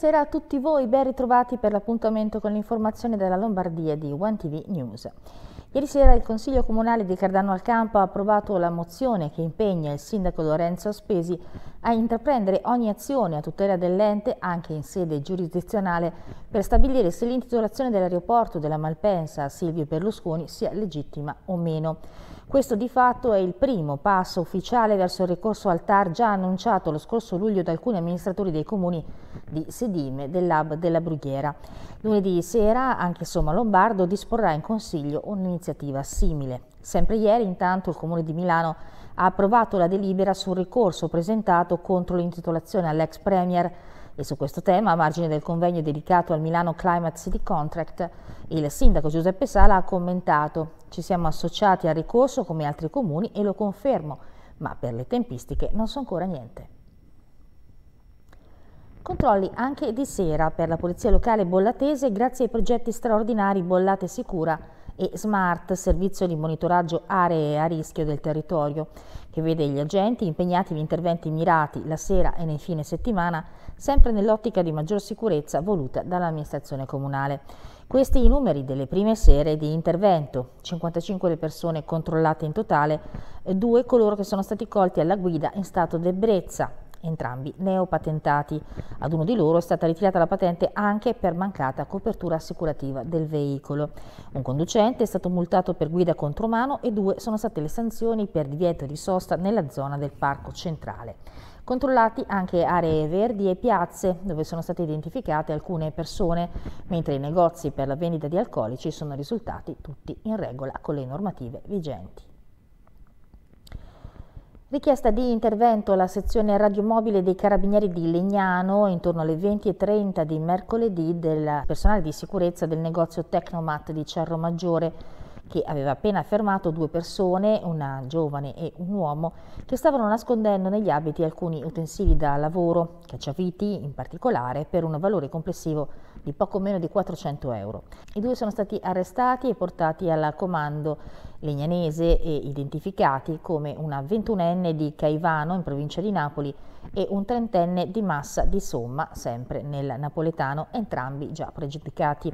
Buonasera a tutti voi, ben ritrovati per l'appuntamento con l'informazione della Lombardia di One TV News. Ieri sera il Consiglio Comunale di Cardano al Campo ha approvato la mozione che impegna il sindaco Lorenzo Spesi a intraprendere ogni azione a tutela dell'ente, anche in sede giurisdizionale, per stabilire se l'intitolazione dell'aeroporto della Malpensa a Silvio Berlusconi sia legittima o meno. Questo di fatto è il primo passo ufficiale verso il ricorso al TAR già annunciato lo scorso luglio da alcuni amministratori dei comuni di Sedime dell'Hub della Brughiera. Lunedì sera anche Somma Lombardo disporrà in Consiglio un'iniziativa simile. Sempre ieri intanto il Comune di Milano ha approvato la delibera sul ricorso presentato contro l'intitolazione all'ex Premier e su questo tema, a margine del convegno dedicato al Milano Climate City Contract, il sindaco Giuseppe Sala ha commentato «Ci siamo associati al ricorso come altri comuni e lo confermo, ma per le tempistiche non so ancora niente». Controlli anche di sera per la Polizia Locale Bollatese grazie ai progetti straordinari Bollate Sicura e Smart, servizio di monitoraggio aree a rischio del territorio, che vede gli agenti impegnati in interventi mirati la sera e nei fine settimana sempre nell'ottica di maggior sicurezza voluta dall'amministrazione comunale. Questi i numeri delle prime serie di intervento, 55 le persone controllate in totale, due coloro che sono stati colti alla guida in stato d'ebbrezza, entrambi neopatentati. Ad uno di loro è stata ritirata la patente anche per mancata copertura assicurativa del veicolo. Un conducente è stato multato per guida contromano e due sono state le sanzioni per divieto di sosta nella zona del parco centrale controllati anche aree verdi e piazze dove sono state identificate alcune persone, mentre i negozi per la vendita di alcolici sono risultati tutti in regola con le normative vigenti. Richiesta di intervento alla sezione radiomobile dei Carabinieri di Legnano intorno alle 20.30 di mercoledì del personale di sicurezza del negozio Tecnomat di Cerro Maggiore che aveva appena fermato due persone, una giovane e un uomo, che stavano nascondendo negli abiti alcuni utensili da lavoro, cacciaviti in particolare, per un valore complessivo di poco meno di 400 euro. I due sono stati arrestati e portati al comando legnanese e identificati come una 21enne di Caivano in provincia di Napoli e un trentenne di Massa di Somma, sempre nel napoletano, entrambi già pregiudicati.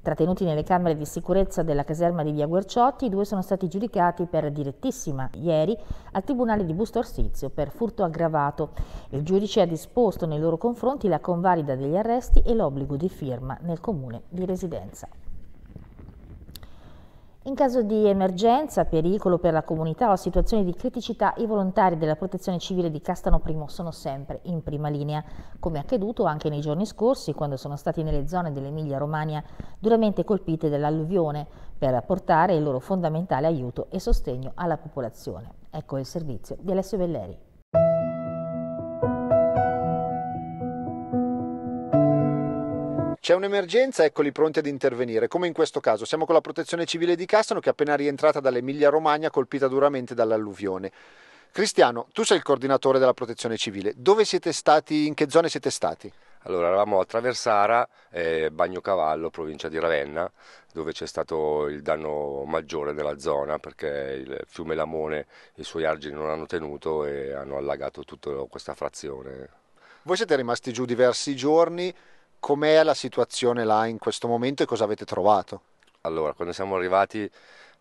Trattenuti nelle camere di sicurezza della caserma di Via Guerciotti, i due sono stati giudicati per direttissima ieri al Tribunale di Busto Arsizio per furto aggravato. Il giudice ha disposto nei loro confronti la convalida degli arresti e l'obbligo di firma nel comune di residenza. In caso di emergenza, pericolo per la comunità o situazioni di criticità, i volontari della Protezione Civile di Castano Primo sono sempre in prima linea, come accaduto anche nei giorni scorsi quando sono stati nelle zone dell'Emilia-Romagna duramente colpite dall'alluvione per apportare il loro fondamentale aiuto e sostegno alla popolazione. Ecco il servizio di Alessio Belleri. C'è un'emergenza, eccoli pronti ad intervenire, come in questo caso. Siamo con la protezione civile di Castano che è appena rientrata dall'Emilia Romagna colpita duramente dall'alluvione. Cristiano, tu sei il coordinatore della protezione civile. Dove siete stati, in che zone siete stati? Allora, eravamo a Traversara, eh, Bagnocavallo, provincia di Ravenna, dove c'è stato il danno maggiore nella zona perché il fiume Lamone e i suoi argini non hanno tenuto e hanno allagato tutta questa frazione. Voi siete rimasti giù diversi giorni, com'è la situazione là in questo momento e cosa avete trovato? Allora, quando siamo arrivati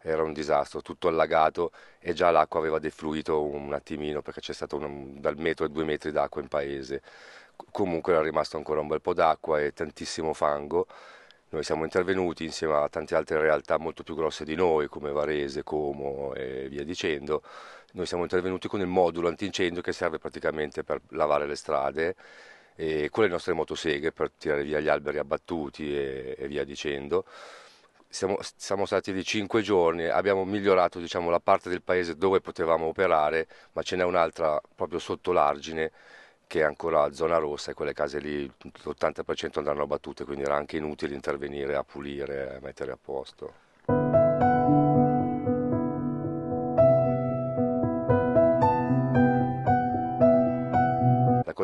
era un disastro, tutto allagato e già l'acqua aveva defluito un attimino perché c'è stato un, dal metro e due metri d'acqua in paese. Comunque era rimasto ancora un bel po' d'acqua e tantissimo fango. Noi siamo intervenuti insieme a tante altre realtà molto più grosse di noi, come Varese, Como e via dicendo. Noi siamo intervenuti con il modulo antincendio che serve praticamente per lavare le strade e con le nostre motoseghe per tirare via gli alberi abbattuti e, e via dicendo. Siamo, siamo, stati lì cinque giorni, abbiamo migliorato diciamo, la parte del paese dove potevamo operare, ma ce n'è un'altra proprio sotto l'argine che è ancora zona rossa e quelle case lì l'80% andranno abbattute, quindi era anche inutile intervenire a pulire, a mettere a posto.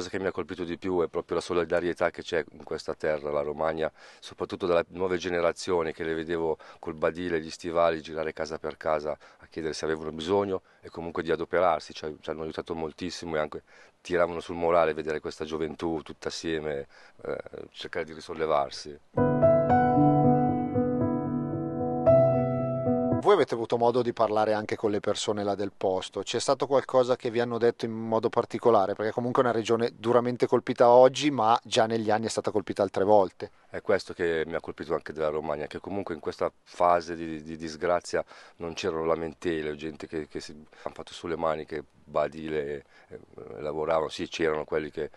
cosa che mi ha colpito di più è proprio la solidarietà che c'è in questa terra, la Romagna, soprattutto dalle nuove generazioni che le vedevo col badile, gli stivali, girare casa per casa a chiedere se avevano bisogno e comunque di adoperarsi, cioè, ci hanno aiutato moltissimo e anche tiravano sul morale vedere questa gioventù tutta assieme, eh, cercare di risollevarsi. voi avete avuto modo di parlare anche con le persone là del posto, c'è stato qualcosa che vi hanno detto in modo particolare? Perché comunque è una regione duramente colpita oggi, ma già negli anni è stata colpita altre volte. È questo che mi ha colpito anche della Romagna, che comunque in questa fase di, di disgrazia non c'erano lamentele, gente che, che si hanno fatto sulle maniche, badile, eh, eh, lavoravano, sì c'erano quelli che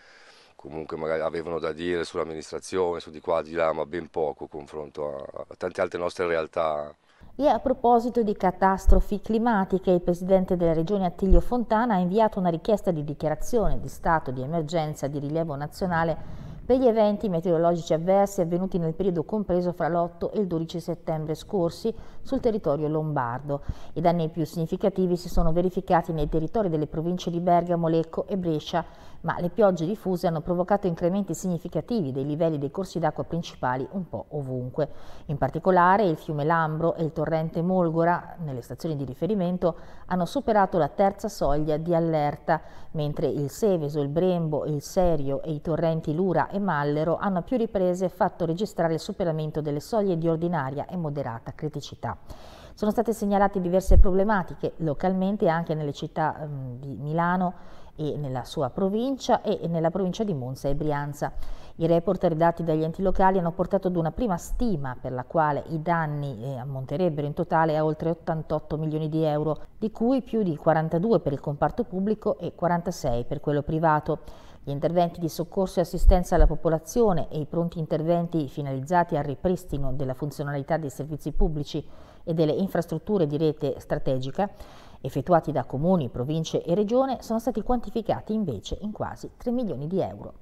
comunque magari avevano da dire sull'amministrazione, su di qua, di là, ma ben poco confronto a, a tante altre nostre realtà e a proposito di catastrofi climatiche, il Presidente della Regione Attilio Fontana ha inviato una richiesta di dichiarazione di stato di emergenza di rilievo nazionale per gli eventi meteorologici avversi avvenuti nel periodo compreso fra l'8 e il 12 settembre scorsi sul territorio lombardo. I danni più significativi si sono verificati nei territori delle province di Bergamo, Lecco e Brescia, ma le piogge diffuse hanno provocato incrementi significativi dei livelli dei corsi d'acqua principali un po' ovunque. In particolare il fiume Lambro e il torrente Molgora, nelle stazioni di riferimento, hanno superato la terza soglia di allerta, mentre il Seveso, il Brembo, il Serio e i torrenti Lura e Mallero hanno a più riprese fatto registrare il superamento delle soglie di ordinaria e moderata criticità. Sono state segnalate diverse problematiche localmente anche nelle città mh, di Milano, e nella sua provincia e nella provincia di Monza e Brianza. I report redatti dagli enti locali hanno portato ad una prima stima per la quale i danni eh, ammonterebbero in totale a oltre 88 milioni di euro, di cui più di 42 per il comparto pubblico e 46 per quello privato. Gli interventi di soccorso e assistenza alla popolazione e i pronti interventi finalizzati al ripristino della funzionalità dei servizi pubblici e delle infrastrutture di rete strategica effettuati da comuni, province e regione, sono stati quantificati invece in quasi 3 milioni di euro.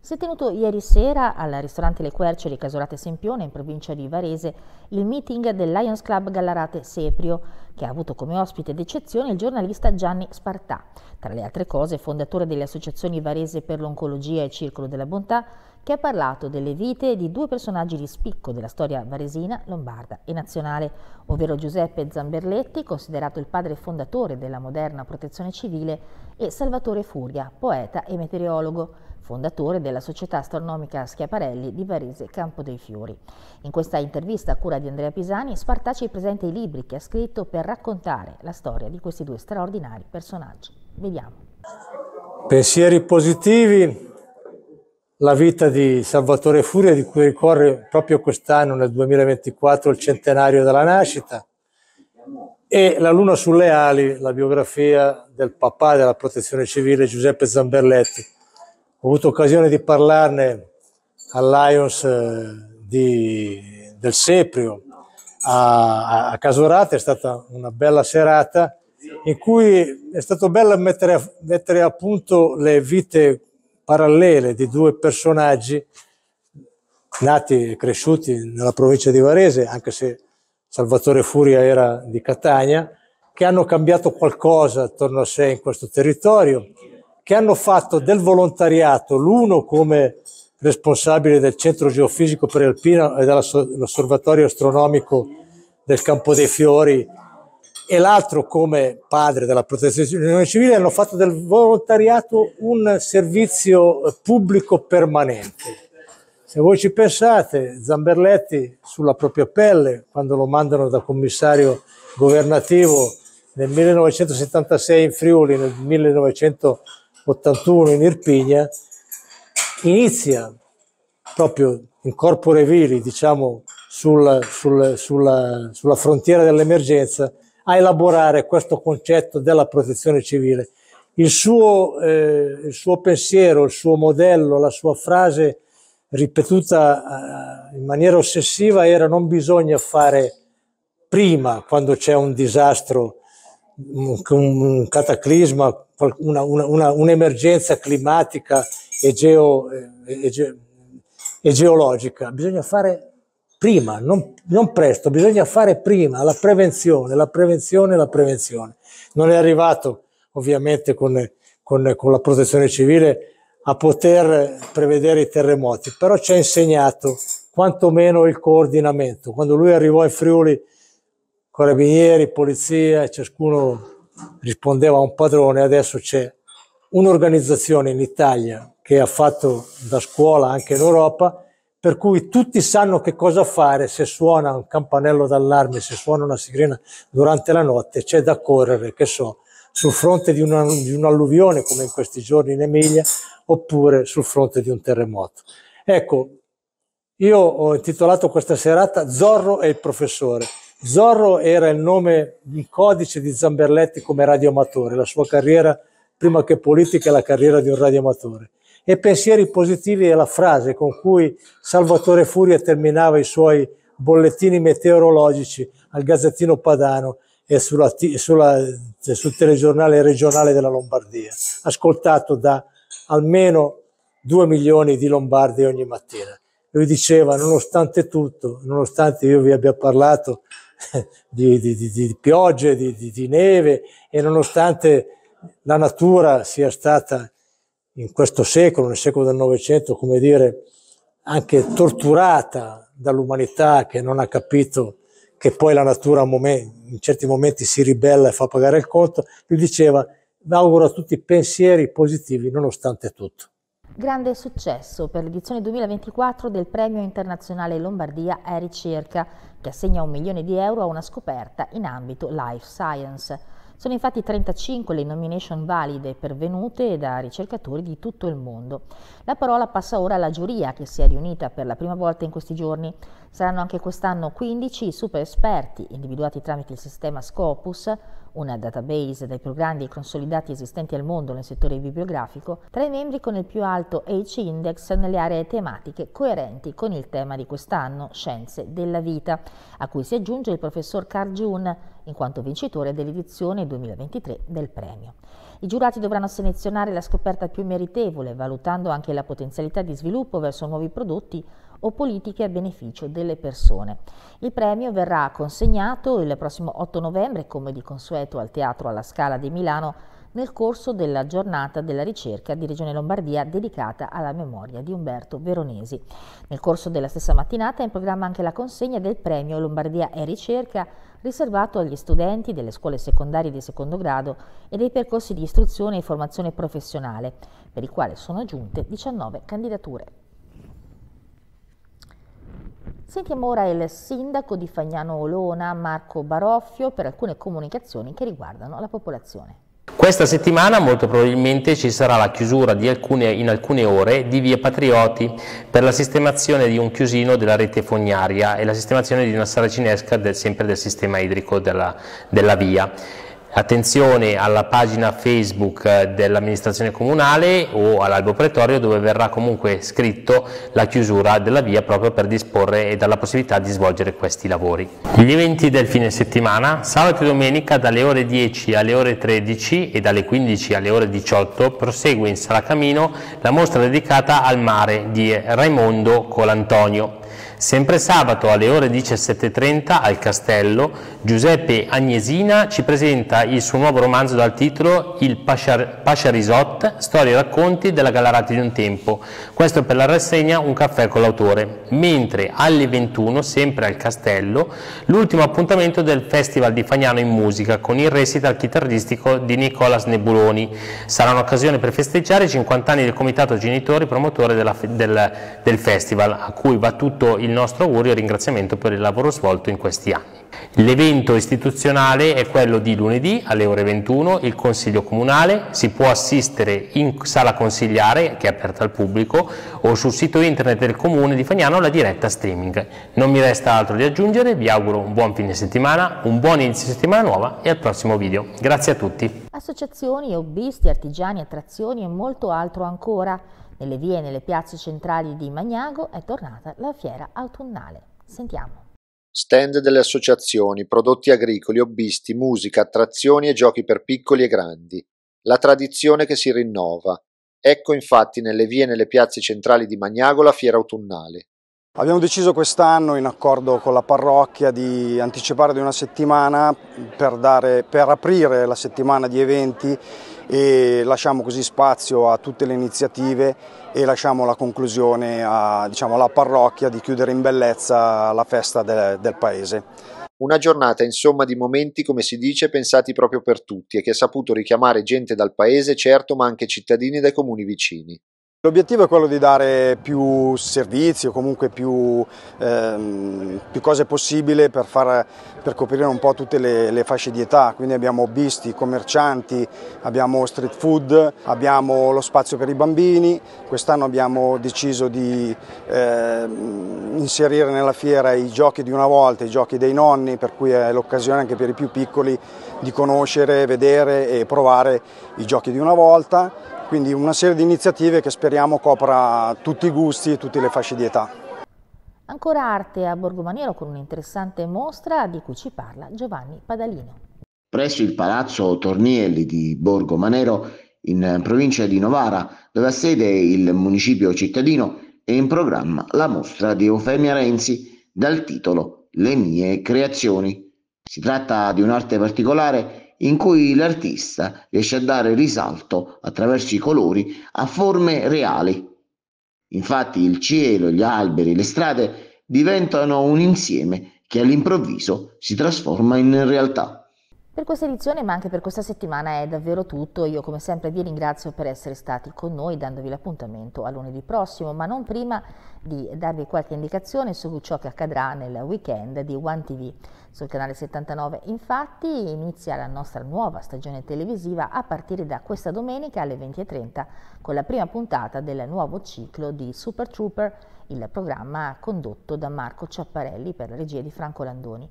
Si è tenuto ieri sera al ristorante Le Querce di Casolate Sempione, in provincia di Varese, il meeting del Lions Club Gallarate Seprio, che ha avuto come ospite d'eccezione il giornalista Gianni Spartà. Tra le altre cose, fondatore delle associazioni Varese per l'Oncologia e Circolo della Bontà, che ha parlato delle vite di due personaggi di spicco della storia varesina, lombarda e nazionale, ovvero Giuseppe Zamberletti, considerato il padre fondatore della moderna protezione civile, e Salvatore Furia, poeta e meteorologo, fondatore della società astronomica Schiaparelli di Varese Campo dei Fiori. In questa intervista a cura di Andrea Pisani, Spartaci presenta i libri che ha scritto per raccontare la storia di questi due straordinari personaggi. Vediamo. Pensieri positivi la vita di Salvatore Furia, di cui ricorre proprio quest'anno, nel 2024, il centenario della nascita, e La Luna sulle ali, la biografia del papà della protezione civile Giuseppe Zamberletti. Ho avuto occasione di parlarne all'Ions eh, di, del Seprio a, a Casorate, è stata una bella serata in cui è stato bello mettere, mettere a punto le vite parallele di due personaggi nati e cresciuti nella provincia di Varese, anche se Salvatore Furia era di Catania, che hanno cambiato qualcosa attorno a sé in questo territorio, che hanno fatto del volontariato l'uno come responsabile del Centro Geofisico Prealpino e dell'Osservatorio Astronomico del Campo dei Fiori e l'altro come padre della protezione civile hanno fatto del volontariato un servizio eh, pubblico permanente. Se voi ci pensate, Zamberletti sulla propria pelle, quando lo mandano da commissario governativo nel 1976 in Friuli, nel 1981 in Irpigna, inizia proprio in corpore vili, diciamo, sul, sul, sulla, sulla frontiera dell'emergenza, a elaborare questo concetto della protezione civile. Il suo, eh, il suo pensiero, il suo modello, la sua frase ripetuta eh, in maniera ossessiva era non bisogna fare prima quando c'è un disastro, un, un cataclisma, un'emergenza climatica e, geo, eh, e, e, e geologica, bisogna fare prima, non, non, presto, bisogna fare prima la prevenzione, la prevenzione, la prevenzione. Non è arrivato ovviamente con, con, con la protezione civile a poter prevedere i terremoti, però ci ha insegnato quantomeno il coordinamento. Quando lui arrivò in Friuli, carabinieri, polizia, ciascuno rispondeva a un padrone, adesso c'è un'organizzazione in Italia che ha fatto da scuola anche in Europa per cui tutti sanno che cosa fare se suona un campanello d'allarme, se suona una sirena durante la notte, c'è da correre, che so, sul fronte di, una, di un'alluvione come in questi giorni in Emilia oppure sul fronte di un terremoto. Ecco, io ho intitolato questa serata Zorro e il professore. Zorro era il nome in codice di Zamberletti come radioamatore, la sua carriera prima che politica è la carriera di un radioamatore e pensieri positivi è la frase con cui Salvatore Furia terminava i suoi bollettini meteorologici al Gazzettino Padano e sulla, sulla, sul telegiornale regionale della Lombardia, ascoltato da almeno due milioni di lombardi ogni mattina. Lui diceva, nonostante tutto, nonostante io vi abbia parlato di, di, di, di piogge, di, neve e nonostante la natura sia stata in questo secolo, nel secolo del Novecento, come dire, anche torturata dall'umanità che non ha capito che poi la natura in certi momenti si ribella e fa pagare il conto, lui diceva, auguro a tutti pensieri positivi nonostante tutto. Grande successo per l'edizione 2024 del Premio Internazionale Lombardia e ricerca, che assegna un milione di euro a una scoperta in ambito life science. Sono infatti 35 le nomination valide pervenute da ricercatori di tutto il mondo. La parola passa ora alla giuria che si è riunita per la prima volta in questi giorni. Saranno anche quest'anno 15 super esperti individuati tramite il sistema Scopus una database dai più grandi e consolidati esistenti al mondo nel settore bibliografico, tra i membri con il più alto H-index nelle aree tematiche coerenti con il tema di quest'anno, Scienze della Vita, a cui si aggiunge il professor Carl Jun, in quanto vincitore dell'edizione 2023 del premio. I giurati dovranno selezionare la scoperta più meritevole, valutando anche la potenzialità di sviluppo verso nuovi prodotti o politiche a beneficio delle persone. Il premio verrà consegnato il prossimo 8 novembre, come di consueto, al Teatro alla Scala di Milano nel corso della giornata della ricerca di Regione Lombardia dedicata alla memoria di Umberto Veronesi. Nel corso della stessa mattinata è in programma anche la consegna del premio Lombardia e ricerca riservato agli studenti delle scuole secondarie di secondo grado e dei percorsi di istruzione e formazione professionale, per i quali sono aggiunte 19 candidature. Sentiamo ora il sindaco di Fagnano Olona, Marco Baroffio, per alcune comunicazioni che riguardano la popolazione. Questa settimana molto probabilmente ci sarà la chiusura alcune, in alcune ore di via Patrioti per la sistemazione di un chiusino della rete fognaria e la sistemazione di una saracinesca del, sempre del sistema idrico della, della via. Attenzione alla pagina Facebook eh, dell'amministrazione comunale o all'albo pretorio dove verrà comunque scritto la chiusura della via proprio per disporre e dare la possibilità di svolgere questi lavori. Gli eventi del fine settimana, sabato e domenica dalle ore 10 alle ore 13 e dalle 15 alle ore 18 prosegue in Sala Camino la mostra dedicata al mare di Raimondo Colantonio. Sempre sabato alle ore 17.30 al Castello, Giuseppe Agnesina ci presenta il suo nuovo romanzo dal titolo Il Pascia Pasciarisot, storie e racconti della Gallarati di un tempo. Questo per la rassegna Un caffè con l'autore. Mentre alle 21, sempre al Castello, l'ultimo appuntamento del Festival di Fagnano in musica con il recital chitarristico di Nicolas Nebuloni. Sarà un'occasione per festeggiare i 50 anni del Comitato Genitori promotore della, del, del festival, a cui va tutto il nostro augurio e ringraziamento per il lavoro svolto in questi anni. L'evento istituzionale è quello di lunedì alle ore 21, il Consiglio Comunale, si può assistere in sala consigliare che è aperta al pubblico o sul sito internet del Comune di Fagnano la diretta streaming. Non mi resta altro di aggiungere, vi auguro un buon fine settimana, un buon inizio settimana nuova e al prossimo video. Grazie a tutti. Associazioni, hobbisti, artigiani, attrazioni e molto altro ancora. Nelle vie e nelle piazze centrali di Magnago è tornata la fiera autunnale. Sentiamo. Stand delle associazioni, prodotti agricoli, hobbisti, musica, attrazioni e giochi per piccoli e grandi. La tradizione che si rinnova. Ecco infatti nelle vie e nelle piazze centrali di Magnago la fiera autunnale. Abbiamo deciso quest'anno, in accordo con la parrocchia, di anticipare di una settimana per, dare, per aprire la settimana di eventi e lasciamo così spazio a tutte le iniziative e lasciamo la conclusione a, diciamo, alla parrocchia di chiudere in bellezza la festa de del paese. Una giornata insomma di momenti, come si dice, pensati proprio per tutti e che ha saputo richiamare gente dal paese, certo, ma anche cittadini dai comuni vicini. L'obiettivo è quello di dare più servizi o comunque più, ehm, più cose possibile per, far, per, coprire un po' tutte le, le fasce di età, quindi abbiamo hobbisti, commercianti, abbiamo street food, abbiamo lo spazio per i bambini, quest'anno abbiamo deciso di ehm, inserire nella fiera i giochi di una volta, i giochi dei nonni, per cui è l'occasione anche per i più piccoli di conoscere, vedere e provare i giochi di una volta quindi una serie di iniziative che speriamo copra tutti i gusti e tutte le fasce di età. Ancora arte a Borgomanero con un'interessante mostra di cui ci parla Giovanni Padalino. Presso il Palazzo Tornielli di Borgomanero, in provincia di Novara, dove ha sede il municipio cittadino, è in programma la mostra di Eufemia Renzi dal titolo Le mie creazioni. Si tratta di un'arte particolare in cui l'artista riesce a dare risalto attraverso i colori a forme reali. Infatti il cielo, gli alberi, le strade diventano un insieme che all'improvviso si trasforma in realtà. Per questa edizione, ma anche per questa settimana, è davvero tutto. Io, come sempre, vi ringrazio per essere stati con noi, dandovi l'appuntamento a lunedì prossimo, ma non prima di darvi qualche indicazione su ciò che accadrà nel weekend di One TV. Sul canale 79, infatti, inizia la nostra nuova stagione televisiva a partire da questa domenica alle 20.30 con la prima puntata del nuovo ciclo di Super Trooper, il programma condotto da Marco Ciapparelli per la regia di Franco Landoni.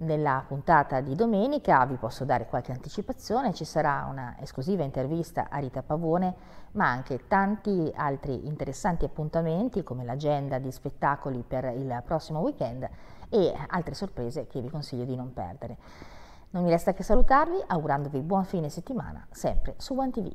Nella puntata di domenica vi posso dare qualche anticipazione, ci sarà una esclusiva intervista a Rita Pavone, ma anche tanti altri interessanti appuntamenti come l'agenda di spettacoli per il prossimo weekend e altre sorprese che vi consiglio di non perdere. Non mi resta che salutarvi augurandovi buon fine settimana sempre su OneTV.